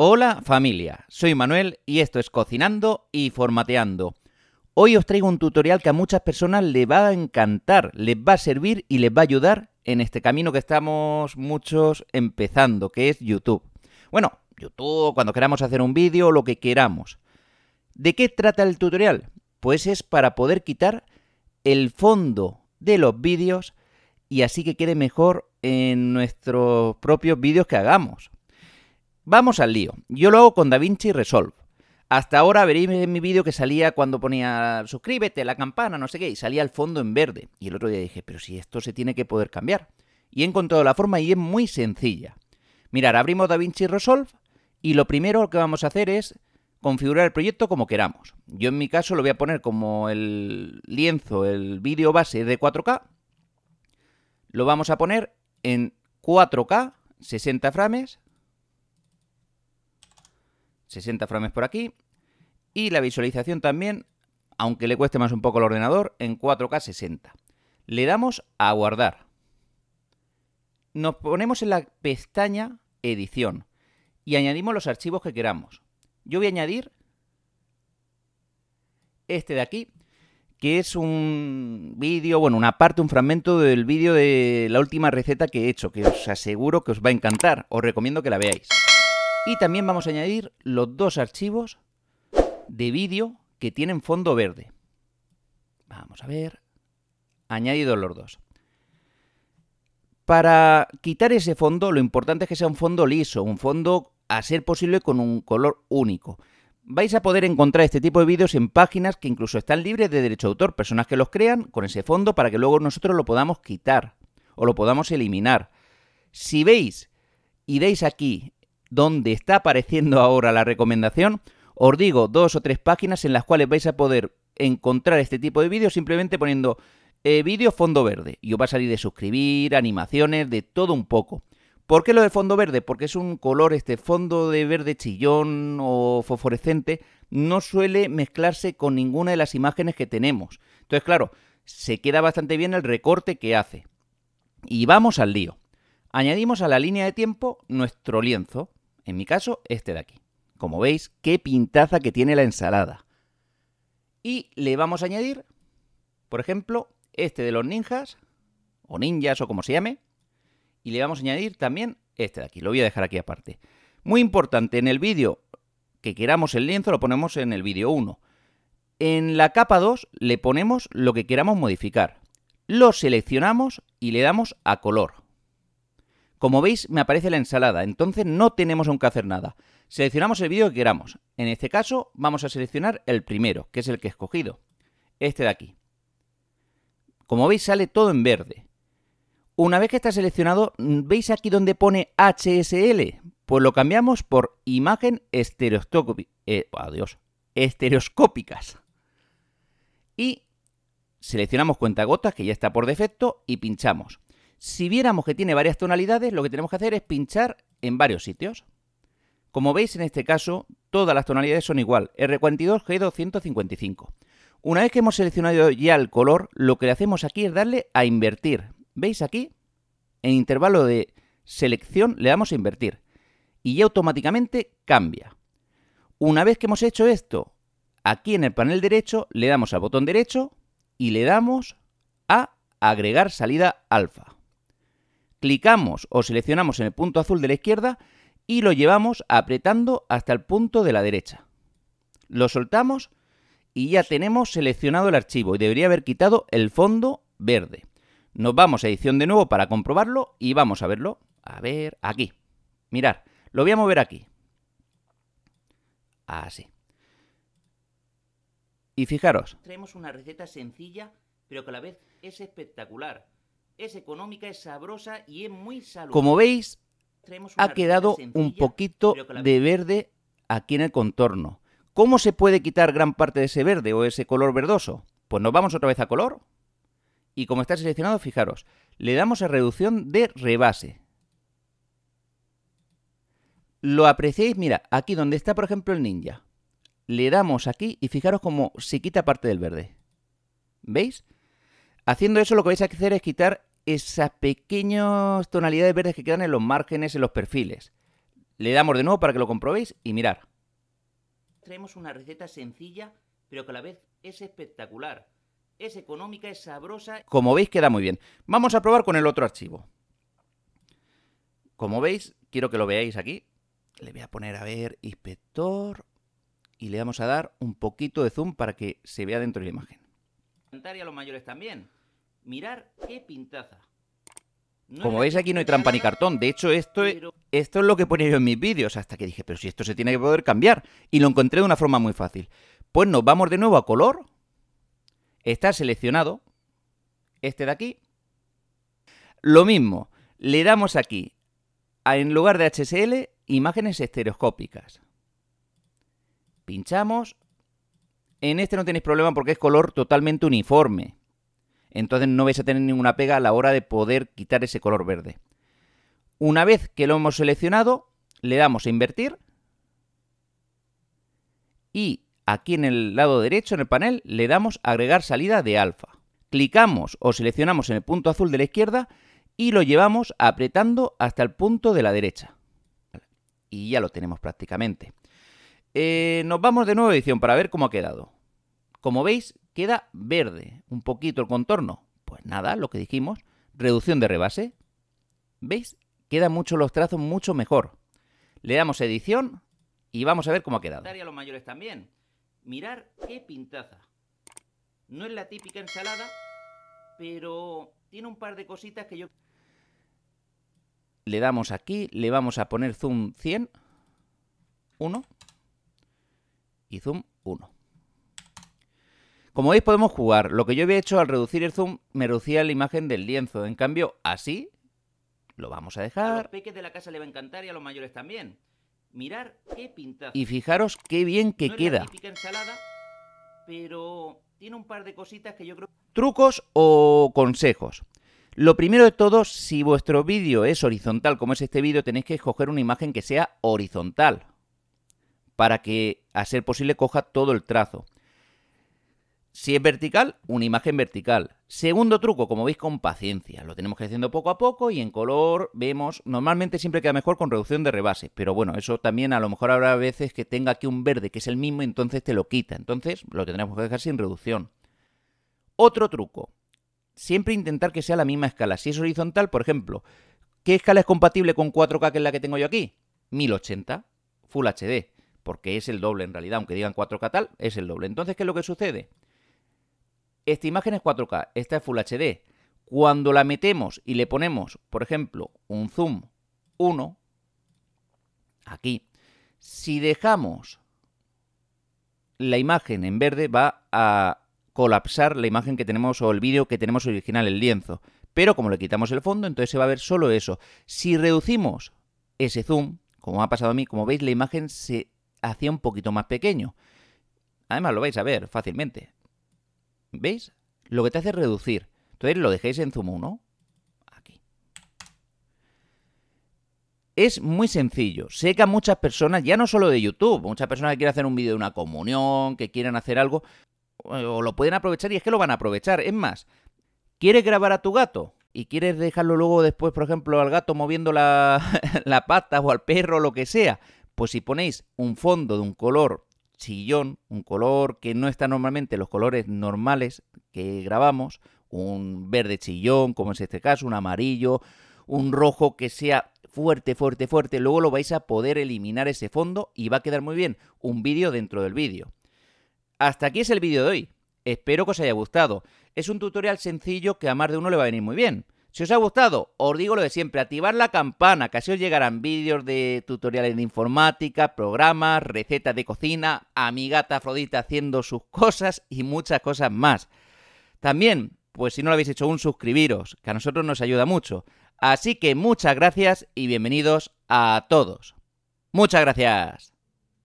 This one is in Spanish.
Hola familia, soy Manuel y esto es Cocinando y Formateando. Hoy os traigo un tutorial que a muchas personas les va a encantar, les va a servir y les va a ayudar en este camino que estamos muchos empezando, que es YouTube. Bueno, YouTube, cuando queramos hacer un vídeo, lo que queramos. ¿De qué trata el tutorial? Pues es para poder quitar el fondo de los vídeos y así que quede mejor en nuestros propios vídeos que hagamos. Vamos al lío. Yo lo hago con DaVinci Resolve. Hasta ahora veréis en mi vídeo que salía cuando ponía suscríbete, la campana, no sé qué, y salía al fondo en verde. Y el otro día dije, pero si esto se tiene que poder cambiar. Y he encontrado la forma y es muy sencilla. Mirar, abrimos DaVinci Resolve y lo primero que vamos a hacer es configurar el proyecto como queramos. Yo en mi caso lo voy a poner como el lienzo, el vídeo base de 4K. Lo vamos a poner en 4K, 60 frames, 60 frames por aquí. Y la visualización también, aunque le cueste más un poco al ordenador, en 4K 60. Le damos a guardar. Nos ponemos en la pestaña edición y añadimos los archivos que queramos. Yo voy a añadir este de aquí, que es un vídeo, bueno, una parte, un fragmento del vídeo de la última receta que he hecho, que os aseguro que os va a encantar. Os recomiendo que la veáis. Y también vamos a añadir los dos archivos de vídeo que tienen fondo verde. Vamos a ver. Añadido los dos. Para quitar ese fondo, lo importante es que sea un fondo liso, un fondo a ser posible con un color único. Vais a poder encontrar este tipo de vídeos en páginas que incluso están libres de derecho de autor, personas que los crean con ese fondo para que luego nosotros lo podamos quitar o lo podamos eliminar. Si veis y deis aquí donde está apareciendo ahora la recomendación, os digo dos o tres páginas en las cuales vais a poder encontrar este tipo de vídeos simplemente poniendo eh, vídeo fondo verde. Y os va a salir de suscribir, animaciones, de todo un poco. ¿Por qué lo de fondo verde? Porque es un color, este fondo de verde chillón o fosforescente, no suele mezclarse con ninguna de las imágenes que tenemos. Entonces, claro, se queda bastante bien el recorte que hace. Y vamos al lío. Añadimos a la línea de tiempo nuestro lienzo. En mi caso, este de aquí. Como veis, qué pintaza que tiene la ensalada. Y le vamos a añadir, por ejemplo, este de los ninjas, o ninjas, o como se llame. Y le vamos a añadir también este de aquí. Lo voy a dejar aquí aparte. Muy importante, en el vídeo que queramos el lienzo lo ponemos en el vídeo 1. En la capa 2 le ponemos lo que queramos modificar. Lo seleccionamos y le damos a color. Como veis, me aparece la ensalada, entonces no tenemos aún que hacer nada. Seleccionamos el vídeo que queramos. En este caso, vamos a seleccionar el primero, que es el que he escogido. Este de aquí. Como veis, sale todo en verde. Una vez que está seleccionado, ¿veis aquí donde pone HSL? Pues lo cambiamos por imagen estereoscópica. Eh, adiós, estereoscópicas. Y seleccionamos cuentagotas, que ya está por defecto, y pinchamos. Si viéramos que tiene varias tonalidades, lo que tenemos que hacer es pinchar en varios sitios. Como veis en este caso, todas las tonalidades son igual, R42G255. Una vez que hemos seleccionado ya el color, lo que le hacemos aquí es darle a invertir. ¿Veis aquí? En intervalo de selección le damos a invertir y ya automáticamente cambia. Una vez que hemos hecho esto, aquí en el panel derecho le damos al botón derecho y le damos a agregar salida alfa clicamos o seleccionamos en el punto azul de la izquierda y lo llevamos apretando hasta el punto de la derecha. Lo soltamos y ya tenemos seleccionado el archivo y debería haber quitado el fondo verde. Nos vamos a edición de nuevo para comprobarlo y vamos a verlo. A ver, aquí. mirad, lo voy a mover aquí. Así. Y fijaros. Traemos una receta sencilla, pero que a la vez es espectacular es económica, es sabrosa y es muy saludable. Como veis, ha quedado un poquito de verde aquí en el contorno. ¿Cómo se puede quitar gran parte de ese verde o ese color verdoso? Pues nos vamos otra vez a color. Y como está seleccionado, fijaros, le damos a reducción de rebase. Lo apreciáis, mira, aquí donde está, por ejemplo, el ninja. Le damos aquí y fijaros cómo se quita parte del verde. ¿Veis? Haciendo eso lo que vais a hacer es quitar esas pequeñas tonalidades verdes que quedan en los márgenes, en los perfiles. Le damos de nuevo para que lo comprobéis y mirar. Traemos una receta sencilla, pero que a la vez es espectacular. Es económica, es sabrosa. Como veis queda muy bien. Vamos a probar con el otro archivo. Como veis, quiero que lo veáis aquí. Le voy a poner a ver inspector y le vamos a dar un poquito de zoom para que se vea dentro de la imagen. Y a los mayores también. Mirar qué pintaza. Como veis aquí no hay trampa ni cartón, de hecho esto es, esto es lo que ponía yo en mis vídeos, hasta que dije, pero si esto se tiene que poder cambiar, y lo encontré de una forma muy fácil. Pues nos vamos de nuevo a color, está seleccionado, este de aquí, lo mismo, le damos aquí, en lugar de HSL, imágenes estereoscópicas. Pinchamos, en este no tenéis problema porque es color totalmente uniforme, entonces no vais a tener ninguna pega a la hora de poder quitar ese color verde. Una vez que lo hemos seleccionado, le damos a invertir y aquí en el lado derecho, en el panel, le damos agregar salida de alfa. Clicamos o seleccionamos en el punto azul de la izquierda y lo llevamos apretando hasta el punto de la derecha. Y ya lo tenemos prácticamente. Eh, nos vamos de nuevo a edición para ver cómo ha quedado. Como veis, queda verde un poquito el contorno. Pues nada, lo que dijimos, reducción de rebase. ¿Veis? Quedan mucho los trazos mucho mejor. Le damos edición y vamos a ver cómo ha quedado. los mayores también. Mirar qué pintaza. No es la típica ensalada, pero tiene un par de cositas que yo... Le damos aquí, le vamos a poner zoom 100, 1 y zoom 1. Como veis podemos jugar. Lo que yo había hecho al reducir el zoom me reducía la imagen del lienzo. En cambio, así lo vamos a dejar. de la casa va a encantar y a los mayores también. Mirar Y fijaros qué bien que queda. pero tiene un par de cositas que yo creo... Trucos o consejos. Lo primero de todo, si vuestro vídeo es horizontal como es este vídeo, tenéis que escoger una imagen que sea horizontal para que, a ser posible, coja todo el trazo. Si es vertical, una imagen vertical. Segundo truco, como veis, con paciencia. Lo tenemos que haciendo poco a poco y en color vemos, normalmente siempre queda mejor con reducción de rebases, pero bueno, eso también a lo mejor habrá veces que tenga aquí un verde que es el mismo, entonces te lo quita. Entonces lo tendremos que dejar sin reducción. Otro truco, siempre intentar que sea la misma escala. Si es horizontal, por ejemplo, ¿qué escala es compatible con 4K que es la que tengo yo aquí? 1080, Full HD porque es el doble en realidad, aunque digan 4K tal, es el doble. Entonces, ¿qué es lo que sucede? esta imagen es 4K, esta es Full HD. Cuando la metemos y le ponemos, por ejemplo, un zoom 1, aquí, si dejamos la imagen en verde va a colapsar la imagen que tenemos o el vídeo que tenemos original, el lienzo. Pero como le quitamos el fondo, entonces se va a ver solo eso. Si reducimos ese zoom, como ha pasado a mí, como veis la imagen se hacía un poquito más pequeño. Además lo vais a ver fácilmente. ¿Veis? Lo que te hace es reducir. Entonces lo dejéis en zoom 1. Aquí. Es muy sencillo. Sé que a muchas personas, ya no solo de YouTube, muchas personas que quieren hacer un vídeo de una comunión, que quieren hacer algo, o lo pueden aprovechar y es que lo van a aprovechar. Es más, ¿quieres grabar a tu gato? y quieres dejarlo luego después, por ejemplo, al gato moviendo la, la pata o al perro o lo que sea, pues si ponéis un fondo de un color chillón un color que no está normalmente los colores normales que grabamos, un verde chillón, como es este caso, un amarillo, un rojo que sea fuerte, fuerte, fuerte, luego lo vais a poder eliminar ese fondo y va a quedar muy bien un vídeo dentro del vídeo. Hasta aquí es el vídeo de hoy. Espero que os haya gustado. Es un tutorial sencillo que a más de uno le va a venir muy bien. Si os ha gustado, os digo lo de siempre, activar la campana, que así os llegarán vídeos de tutoriales de informática, programas, recetas de cocina, amigata, Afrodita haciendo sus cosas y muchas cosas más. También, pues si no lo habéis hecho aún, suscribiros, que a nosotros nos ayuda mucho. Así que muchas gracias y bienvenidos a todos. Muchas gracias.